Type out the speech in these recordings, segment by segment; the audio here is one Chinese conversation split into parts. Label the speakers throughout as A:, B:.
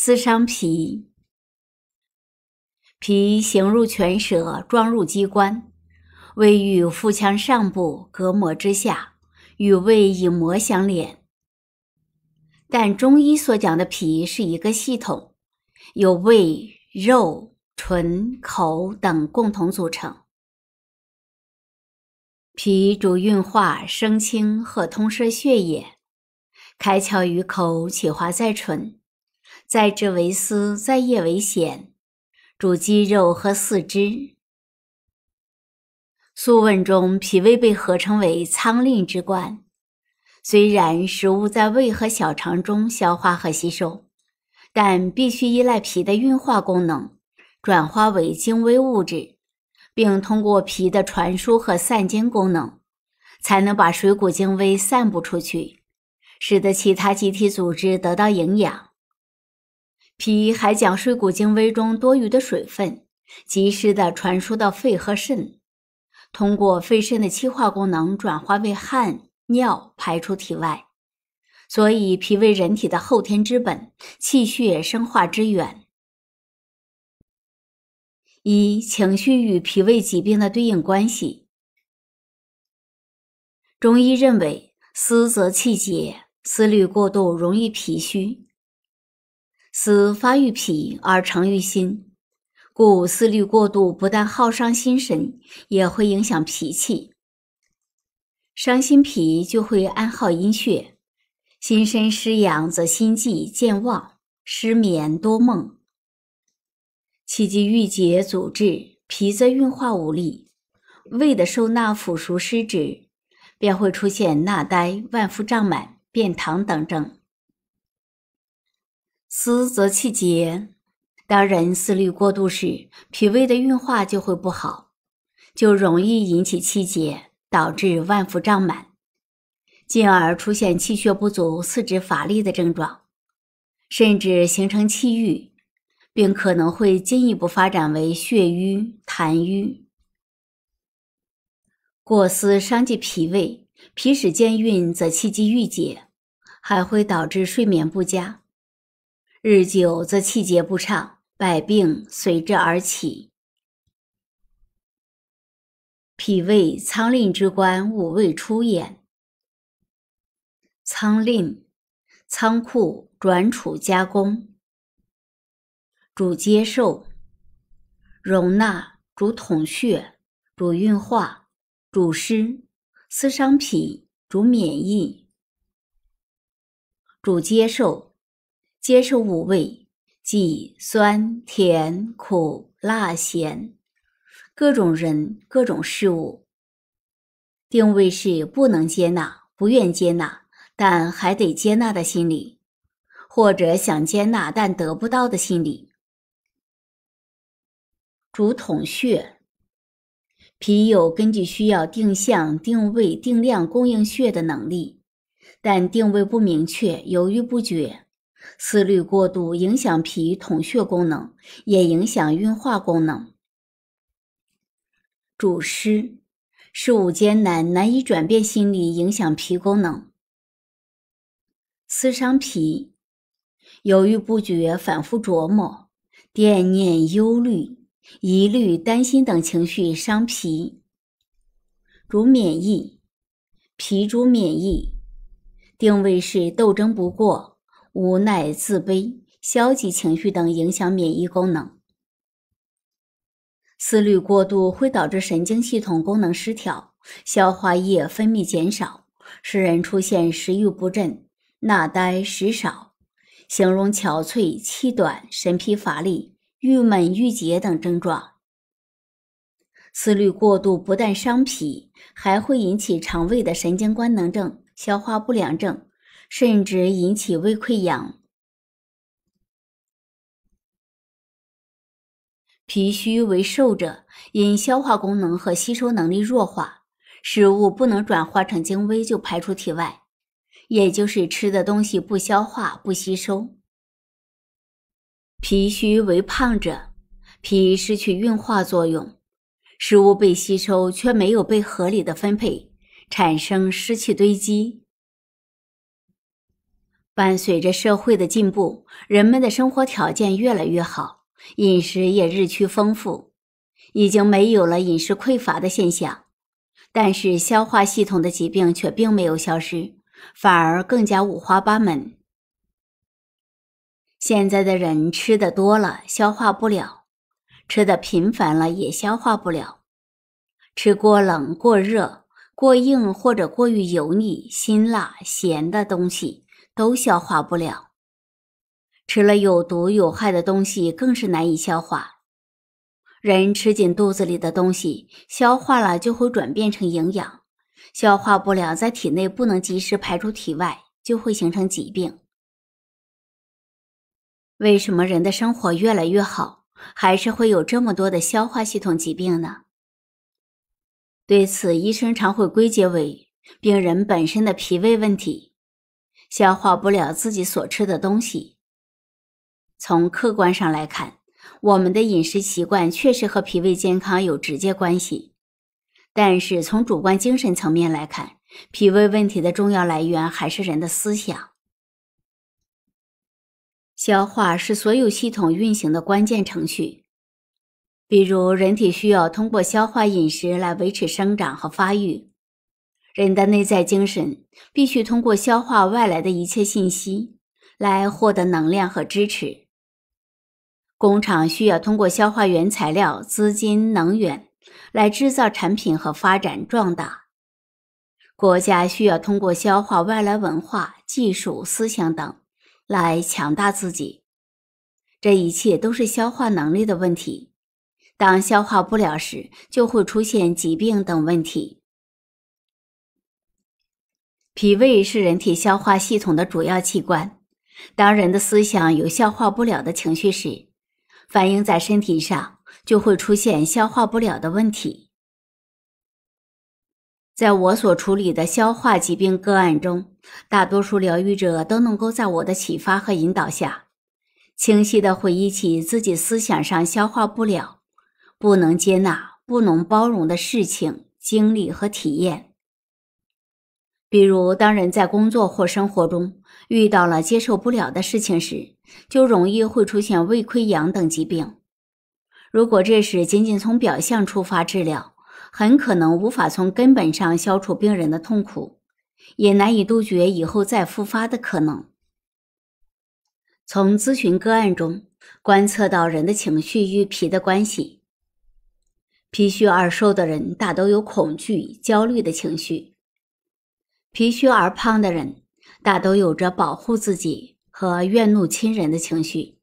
A: 思伤脾，脾形入全舌，装入机关，位于腹腔上部隔膜之下，与胃以膜相连。但中医所讲的脾是一个系统，由胃、肉、唇、口等共同组成。脾主运化生清和通摄血液，开窍于口，其化在唇。在志为思，在业为显，主肌肉和四肢。素问中，脾胃被合称为仓廪之官。虽然食物在胃和小肠中消化和吸收，但必须依赖脾的运化功能，转化为精微物质，并通过脾的传输和散精功能，才能把水谷精微散布出去，使得其他机体组织得到营养。脾还讲水谷精微中多余的水分及时的传输到肺和肾，通过肺肾的气化功能转化为汗尿排出体外。所以，脾胃人体的后天之本，气血生化之源。一、情绪与脾胃疾病的对应关系。中医认为，思则气结，思虑过度容易脾虚。思发于脾而成于心，故思虑过度不但耗伤心神，也会影响脾气。伤心脾就会暗耗阴血，心身失养则心悸、健忘、失眠、多梦，气机郁结阻滞，脾则运化无力，胃的收纳腐熟失职，便会出现纳呆、脘腹胀满、便溏等症。思则气结，当人思虑过度时，脾胃的运化就会不好，就容易引起气结，导致万腹胀满，进而出现气血不足、四肢乏力的症状，甚至形成气郁，并可能会进一步发展为血瘀、痰瘀。过思伤及脾胃，脾使健运则气机郁结，还会导致睡眠不佳。日久则气结不畅，百病随之而起。脾胃仓廪之官，五味出焉。仓廪，仓库，转储加工，主接受、容纳，主统血，主运化，主湿，思伤脾，主免疫，主接受。接受五味，即酸、甜、苦、辣、咸，各种人、各种事物。定位是不能接纳、不愿接纳，但还得接纳的心理，或者想接纳但得不到的心理。主统穴，脾有根据需要定向、定位、定量供应穴的能力，但定位不明确，犹豫不决。思虑过度影响脾统血功能，也影响运化功能。主湿，事物艰难，难以转变心理，影响脾功能。思伤脾，犹豫不决，反复琢磨，惦念、忧虑、疑虑、担心等情绪伤脾。主免疫，脾主免疫，定位是斗争不过。无奈、自卑、消极情绪等影响免疫功能。思虑过度会导致神经系统功能失调，消化液分泌减少，使人出现食欲不振、纳呆、食少，形容憔悴、气短、神疲乏力、郁闷郁结等症状。思虑过度不但伤脾，还会引起肠胃的神经官能症、消化不良症。甚至引起胃溃疡。脾虚为瘦者，因消化功能和吸收能力弱化，食物不能转化成精微就排出体外，也就是吃的东西不消化、不吸收。脾虚为胖者，脾失去运化作用，食物被吸收却没有被合理的分配，产生湿气堆积。伴随着社会的进步，人们的生活条件越来越好，饮食也日趋丰富，已经没有了饮食匮乏的现象。但是消化系统的疾病却并没有消失，反而更加五花八门。现在的人吃的多了，消化不了；吃的频繁了，也消化不了；吃过冷、过热、过硬或者过于油腻、辛辣、咸的东西。都消化不了，吃了有毒有害的东西更是难以消化。人吃进肚子里的东西，消化了就会转变成营养，消化不了在体内不能及时排出体外，就会形成疾病。为什么人的生活越来越好，还是会有这么多的消化系统疾病呢？对此，医生常会归结为病人本身的脾胃问题。消化不了自己所吃的东西。从客观上来看，我们的饮食习惯确实和脾胃健康有直接关系。但是从主观精神层面来看，脾胃问题的重要来源还是人的思想。消化是所有系统运行的关键程序，比如人体需要通过消化饮食来维持生长和发育。人的内在精神必须通过消化外来的一切信息来获得能量和支持。工厂需要通过消化原材料、资金、能源来制造产品和发展壮大。国家需要通过消化外来文化、技术、思想等来强大自己。这一切都是消化能力的问题。当消化不了时，就会出现疾病等问题。脾胃是人体消化系统的主要器官。当人的思想有消化不了的情绪时，反映在身体上就会出现消化不了的问题。在我所处理的消化疾病个案中，大多数疗愈者都能够在我的启发和引导下，清晰地回忆起自己思想上消化不了、不能接纳、不能包容的事情、经历和体验。比如，当人在工作或生活中遇到了接受不了的事情时，就容易会出现胃溃疡等疾病。如果这时仅仅从表象出发治疗，很可能无法从根本上消除病人的痛苦，也难以杜绝以后再复发的可能。从咨询个案中观测到人的情绪与脾的关系，脾虚而瘦的人大都有恐惧、焦虑的情绪。脾虚而胖的人，大都有着保护自己和怨怒亲人的情绪。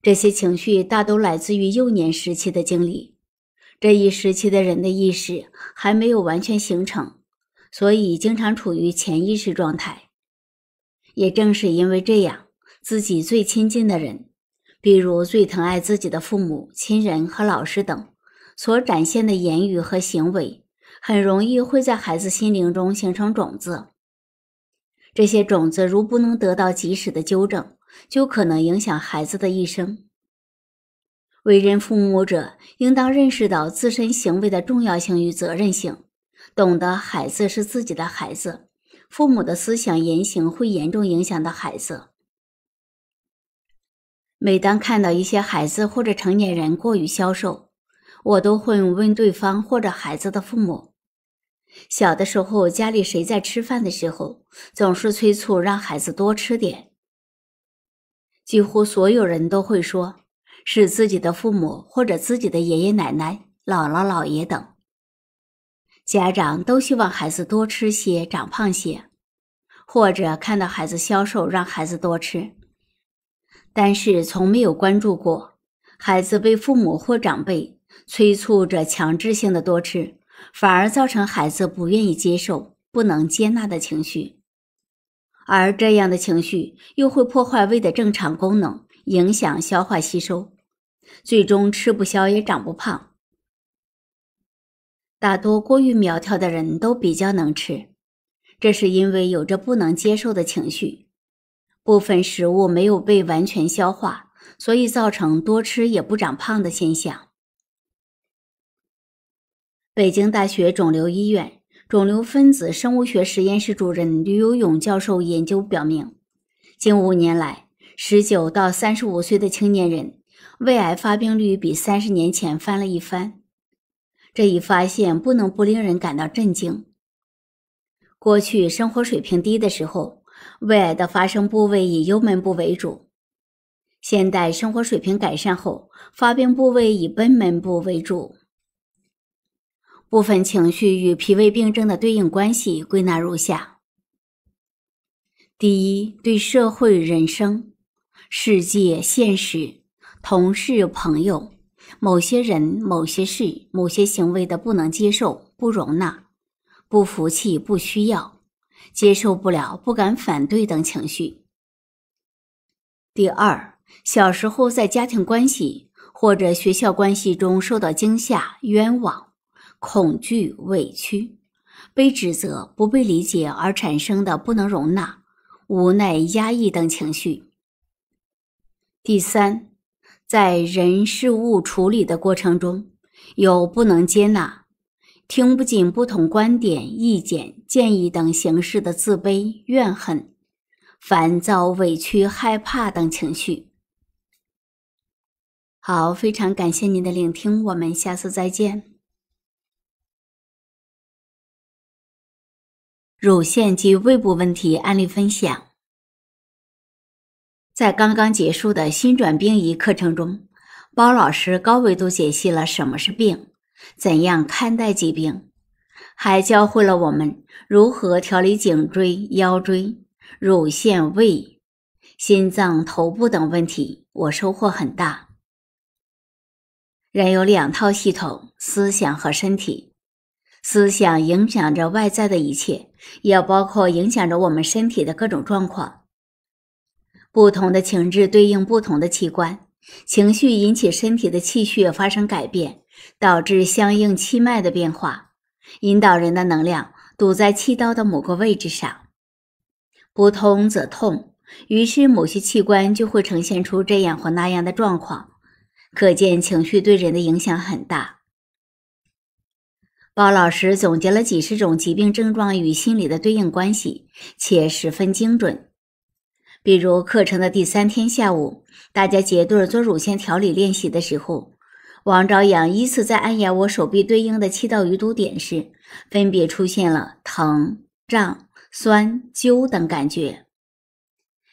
A: 这些情绪大都来自于幼年时期的经历。这一时期的人的意识还没有完全形成，所以经常处于潜意识状态。也正是因为这样，自己最亲近的人，比如最疼爱自己的父母亲人和老师等，所展现的言语和行为。很容易会在孩子心灵中形成种子。这些种子如不能得到及时的纠正，就可能影响孩子的一生。为人父母者应当认识到自身行为的重要性与责任性，懂得孩子是自己的孩子，父母的思想言行会严重影响到孩子。每当看到一些孩子或者成年人过于消瘦，我都会问对方或者孩子的父母，小的时候家里谁在吃饭的时候总是催促让孩子多吃点。几乎所有人都会说，是自己的父母或者自己的爷爷奶奶、姥姥姥爷等。家长都希望孩子多吃些、长胖些，或者看到孩子消瘦，让孩子多吃。但是从没有关注过孩子被父母或长辈。催促着强制性的多吃，反而造成孩子不愿意接受、不能接纳的情绪，而这样的情绪又会破坏胃的正常功能，影响消化吸收，最终吃不消也长不胖。大多过于苗条的人都比较能吃，这是因为有着不能接受的情绪，部分食物没有被完全消化，所以造成多吃也不长胖的现象。北京大学肿瘤医院肿瘤分子生物学实验室主任吕有勇教授研究表明，近五年来，十九到三十五岁的青年人胃癌发病率比三十年前翻了一番。这一发现不能不令人感到震惊。过去生活水平低的时候，胃癌的发生部位以幽门部为主；现代生活水平改善后，发病部位以贲门部为主。部分情绪与脾胃病症的对应关系归纳如下：第一，对社会、人生、世界、现实、同事、朋友、某些人、某些事、某些行为的不能接受、不容纳、不服气、不需要、接受不了、不敢反对等情绪；第二，小时候在家庭关系或者学校关系中受到惊吓、冤枉。恐惧、委屈、被指责、不被理解而产生的不能容纳、无奈、压抑等情绪。第三，在人事物处理的过程中，有不能接纳、听不进不同观点、意见、建议等形式的自卑、怨恨、烦躁、委屈、害怕等情绪。好，非常感谢您的聆听，我们下次再见。乳腺及胃部问题案例分享。在刚刚结束的新转病仪课程中，包老师高维度解析了什么是病，怎样看待疾病，还教会了我们如何调理颈椎、腰椎、乳腺、胃、心脏、头部等问题。我收获很大。人有两套系统：思想和身体。思想影响着外在的一切，也包括影响着我们身体的各种状况。不同的情志对应不同的器官，情绪引起身体的气血发生改变，导致相应气脉的变化，引导人的能量堵在气道的某个位置上，不通则痛，于是某些器官就会呈现出这样或那样的状况。可见，情绪对人的影响很大。包老师总结了几十种疾病症状与心理的对应关系，且十分精准。比如课程的第三天下午，大家结对做乳腺调理练习的时候，王朝阳依次在按压我手臂对应的七道淤堵点时，分别出现了疼、胀、酸、揪等感觉。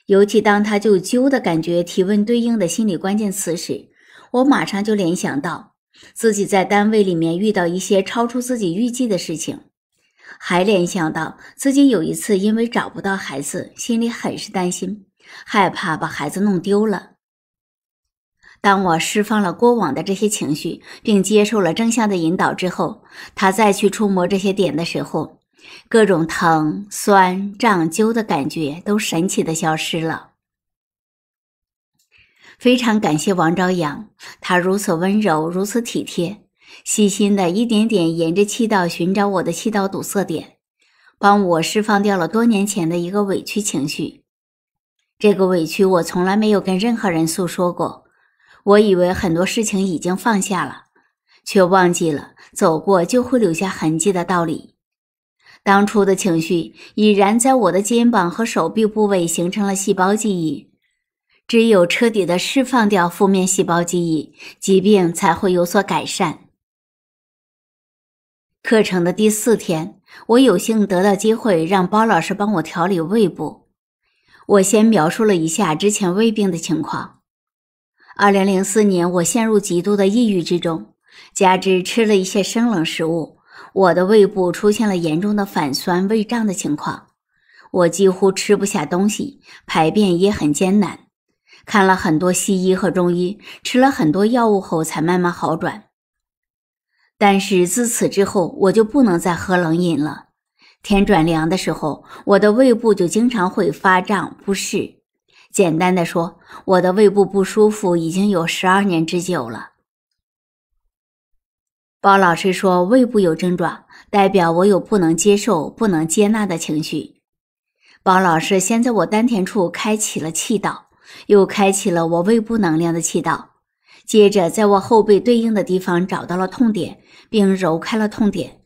A: 尤其当他就揪的感觉提问对应的心理关键词时，我马上就联想到。自己在单位里面遇到一些超出自己预计的事情，还联想到自己有一次因为找不到孩子，心里很是担心，害怕把孩子弄丢了。当我释放了过往的这些情绪，并接受了正向的引导之后，他再去触摸这些点的时候，各种疼、酸、胀、揪的感觉都神奇的消失了。非常感谢王朝阳，他如此温柔，如此体贴，细心的一点点沿着气道寻找我的气道堵塞点，帮我释放掉了多年前的一个委屈情绪。这个委屈我从来没有跟任何人诉说过，我以为很多事情已经放下了，却忘记了走过就会留下痕迹的道理。当初的情绪已然在我的肩膀和手臂部位形成了细胞记忆。只有彻底的释放掉负面细胞记忆，疾病才会有所改善。课程的第四天，我有幸得到机会让包老师帮我调理胃部。我先描述了一下之前胃病的情况。二零零四年，我陷入极度的抑郁之中，加之吃了一些生冷食物，我的胃部出现了严重的反酸、胃胀的情况，我几乎吃不下东西，排便也很艰难。看了很多西医和中医，吃了很多药物后才慢慢好转。但是自此之后，我就不能再喝冷饮了。天转凉的时候，我的胃部就经常会发胀不适。简单的说，我的胃部不舒服已经有十二年之久了。包老师说，胃部有症状，代表我有不能接受、不能接纳的情绪。包老师先在我丹田处开启了气道。又开启了我胃部能量的气道，接着在我后背对应的地方找到了痛点，并揉开了痛点。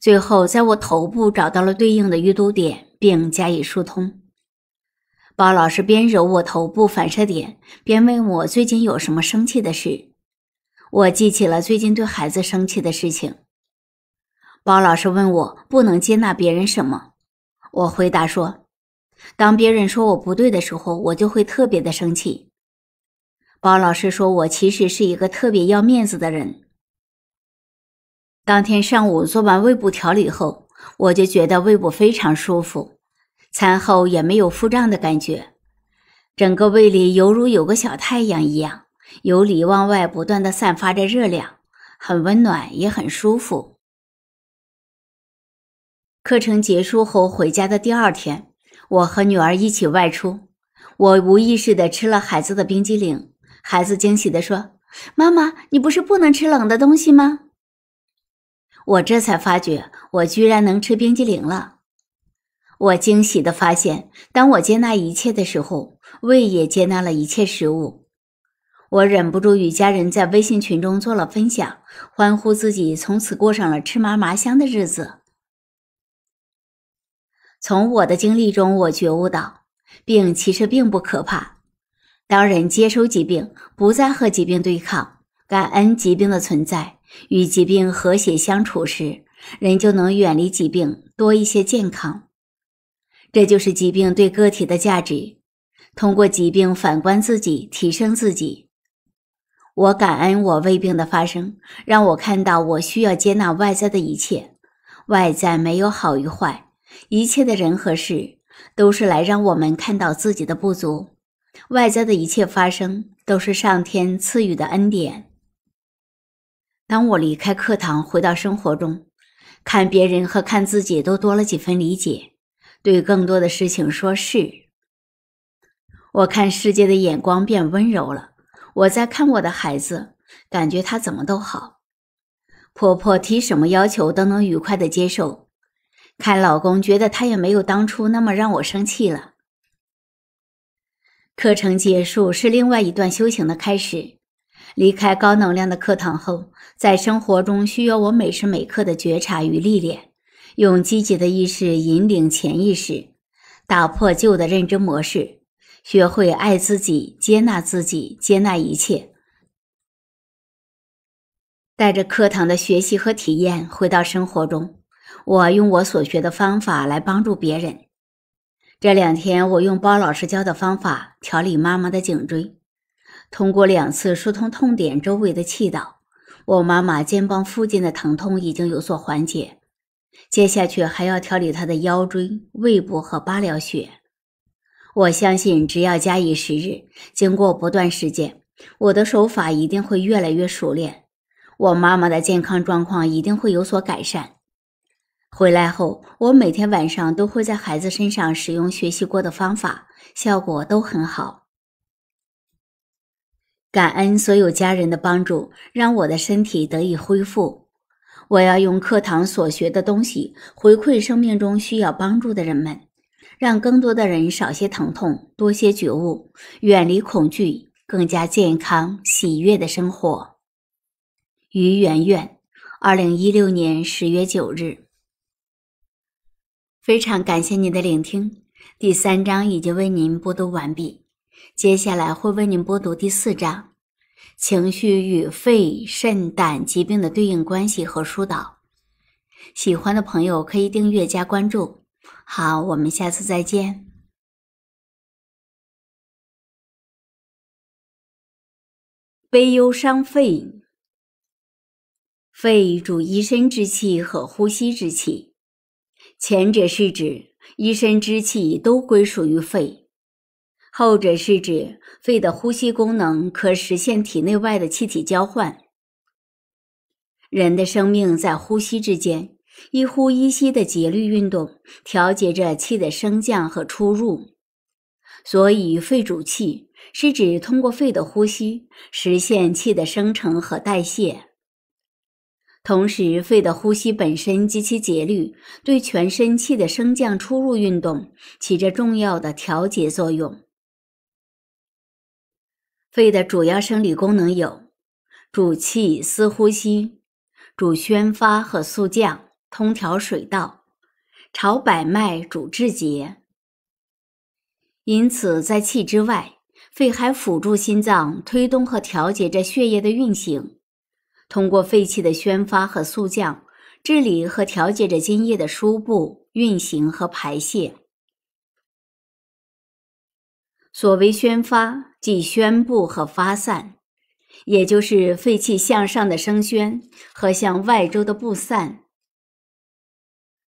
A: 最后，在我头部找到了对应的淤堵点，并加以疏通。包老师边揉我头部反射点，边问我最近有什么生气的事。我记起了最近对孩子生气的事情。包老师问我不能接纳别人什么，我回答说。当别人说我不对的时候，我就会特别的生气。包老师说我其实是一个特别要面子的人。当天上午做完胃部调理后，我就觉得胃部非常舒服，餐后也没有腹胀的感觉，整个胃里犹如有个小太阳一样，由里往外不断的散发着热量，很温暖也很舒服。课程结束后回家的第二天。我和女儿一起外出，我无意识地吃了孩子的冰激凌。孩子惊喜地说：“妈妈，你不是不能吃冷的东西吗？”我这才发觉，我居然能吃冰激凌了。我惊喜地发现，当我接纳一切的时候，胃也接纳了一切食物。我忍不住与家人在微信群中做了分享，欢呼自己从此过上了吃嘛嘛香的日子。从我的经历中，我觉悟到，病其实并不可怕。当人接收疾病，不再和疾病对抗，感恩疾病的存在，与疾病和谐相处时，人就能远离疾病，多一些健康。这就是疾病对个体的价值。通过疾病反观自己，提升自己。我感恩我胃病的发生，让我看到我需要接纳外在的一切，外在没有好与坏。一切的人和事都是来让我们看到自己的不足，外在的一切发生都是上天赐予的恩典。当我离开课堂回到生活中，看别人和看自己都多了几分理解，对更多的事情说是。我看世界的眼光变温柔了。我在看我的孩子，感觉他怎么都好。婆婆提什么要求都能愉快的接受。看老公，觉得他也没有当初那么让我生气了。课程结束是另外一段修行的开始。离开高能量的课堂后，在生活中需要我每时每刻的觉察与历练，用积极的意识引领潜意识，打破旧的认知模式，学会爱自己、接纳自己、接纳一切。带着课堂的学习和体验回到生活中。我用我所学的方法来帮助别人。这两天，我用包老师教的方法调理妈妈的颈椎，通过两次疏通痛点周围的气道，我妈妈肩膀附近的疼痛已经有所缓解。接下去还要调理她的腰椎、胃部和八髎穴。我相信，只要加以时日，经过不断实践，我的手法一定会越来越熟练，我妈妈的健康状况一定会有所改善。回来后，我每天晚上都会在孩子身上使用学习过的方法，效果都很好。感恩所有家人的帮助，让我的身体得以恢复。我要用课堂所学的东西回馈生命中需要帮助的人们，让更多的人少些疼痛，多些觉悟，远离恐惧，更加健康、喜悦的生活。于圆圆，二零一六年十月九日。非常感谢您的聆听，第三章已经为您播读完毕，接下来会为您播读第四章：情绪与肺、肾、胆疾病的对应关系和疏导。喜欢的朋友可以订阅加关注。好，我们下次再见。悲忧伤肺，肺主一身之气和呼吸之气。前者是指一身之气都归属于肺，后者是指肺的呼吸功能可实现体内外的气体交换。人的生命在呼吸之间，一呼一吸的节律运动调节着气的升降和出入，所以肺主气是指通过肺的呼吸实现气的生成和代谢。同时，肺的呼吸本身及其节律对全身气的升降出入运动起着重要的调节作用。肺的主要生理功能有：主气司呼吸，主宣发和肃降，通调水道，朝百脉主治节。因此，在气之外，肺还辅助心脏推动和调节着血液的运行。通过肺气的宣发和肃降，治理和调节着津液的输布、运行和排泄。所谓宣发，即宣布和发散，也就是肺气向上的升宣和向外周的布散。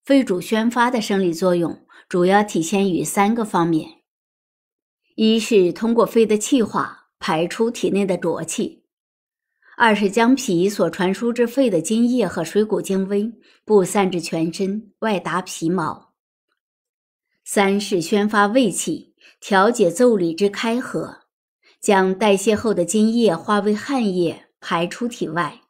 A: 肺主宣发的生理作用主要体现于三个方面：一是通过肺的气化，排出体内的浊气。二是将脾所传输之肺的津液和水谷精微，布散至全身，外达皮毛。三是宣发胃气，调节腠理之开合，将代谢后的津液化为汗液排出体外。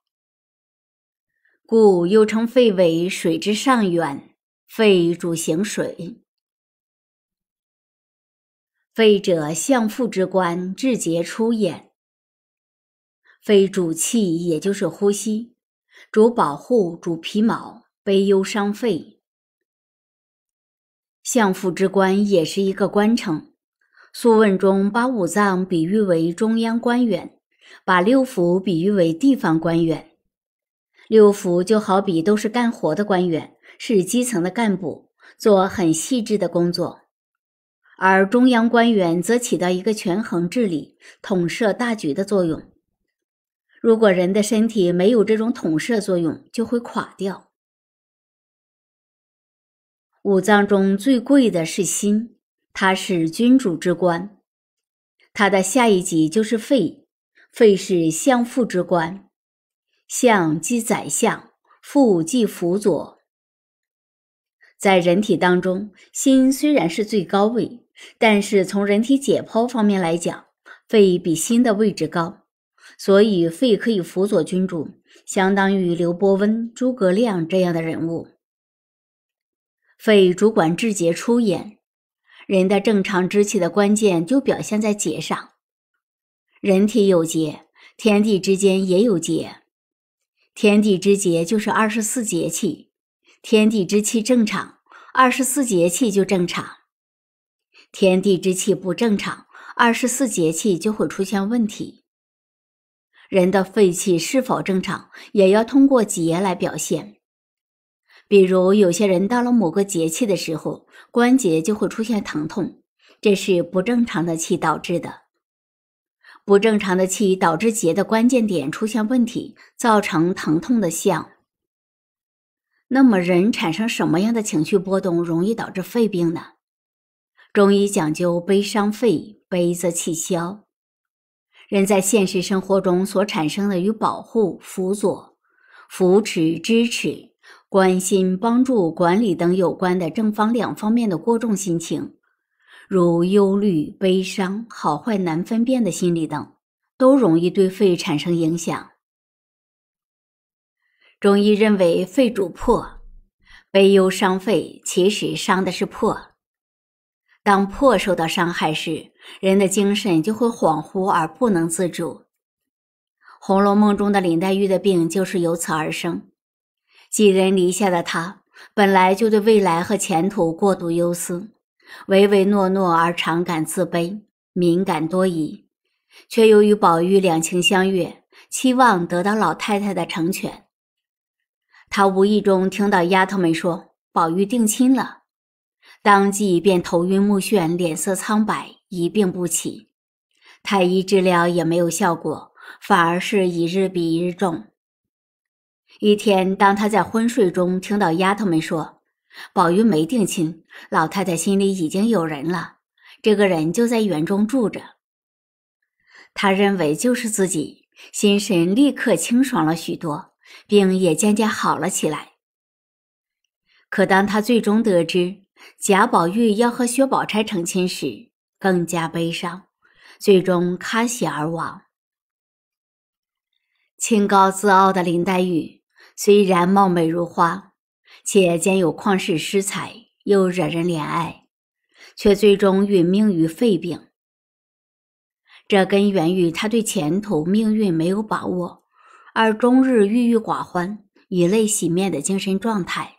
A: 故又称肺为水之上源，肺主行水。肺者，相腹之官，至节出焉。肺主气，也就是呼吸；主保护，主皮毛。悲忧伤肺。相府之官也是一个官称，《素问》中把五脏比喻为中央官员，把六腑比喻为地方官员。六腑就好比都是干活的官员，是基层的干部，做很细致的工作；而中央官员则起到一个权衡治理、统摄大局的作用。如果人的身体没有这种统摄作用，就会垮掉。五脏中最贵的是心，它是君主之官，它的下一级就是肺，肺是相腹之官，相即宰相，辅即辅佐。在人体当中，心虽然是最高位，但是从人体解剖方面来讲，肺比心的位置高。所以，肺可以辅佐君主，相当于刘伯温、诸葛亮这样的人物。肺主管志节，出演，人的正常之气的关键就表现在节上。人体有节，天地之间也有节。天地之节就是二十四节气。天地之气正常，二十四节气就正常。天地之气不正常，二十四节气就会出现问题。人的肺气是否正常，也要通过节来表现。比如，有些人到了某个节气的时候，关节就会出现疼痛，这是不正常的气导致的。不正常的气导致节的关键点出现问题，造成疼痛的象。那么，人产生什么样的情绪波动容易导致肺病呢？中医讲究悲伤肺，悲则气消。人在现实生活中所产生的与保护、辅佐、扶持、支持、关心、帮助、管理等有关的正方两方面的过重心情，如忧虑、悲伤、好坏难分辨的心理等，都容易对肺产生影响。中医认为，肺主魄，悲忧伤肺，其实伤的是魄。当魄受到伤害时，人的精神就会恍惚而不能自主。《红楼梦》中的林黛玉的病就是由此而生。寄人篱下的她，本来就对未来和前途过度忧思，唯唯诺诺而常感自卑，敏感多疑，却又与宝玉两情相悦，期望得到老太太的成全。她无意中听到丫头们说宝玉定亲了。当即便头晕目眩，脸色苍白，一病不起。太医治疗也没有效果，反而是一日比一日重。一天，当他在昏睡中听到丫头们说：“宝玉没定亲，老太太心里已经有人了，这个人就在园中住着。”他认为就是自己，心神立刻清爽了许多，病也渐渐好了起来。可当他最终得知，贾宝玉要和薛宝钗成亲时，更加悲伤，最终咳血而亡。清高自傲的林黛玉，虽然貌美如花，且兼有旷世诗才，又惹人怜爱，却最终殒命于肺病。这根源于她对前途命运没有把握，而终日郁郁寡欢、以泪洗面的精神状态。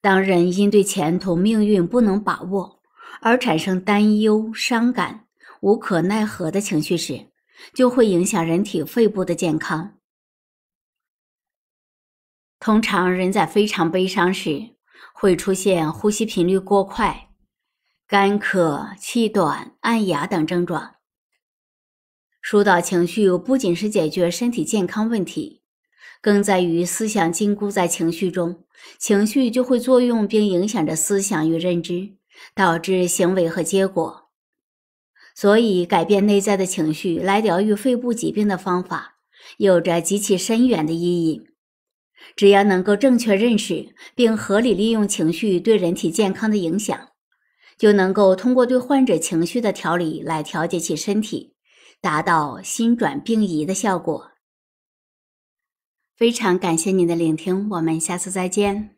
A: 当人因对前途命运不能把握而产生担忧、伤感、无可奈何的情绪时，就会影响人体肺部的健康。通常，人在非常悲伤时会出现呼吸频率过快、干咳、气短、暗哑等症状。疏导情绪不仅是解决身体健康问题。更在于思想禁锢在情绪中，情绪就会作用并影响着思想与认知，导致行为和结果。所以，改变内在的情绪来疗愈肺部疾病的方法，有着极其深远的意义。只要能够正确认识并合理利用情绪对人体健康的影响，就能够通过对患者情绪的调理来调节其身体，达到心转病移的效果。非常感谢你的聆听，我们下次再见。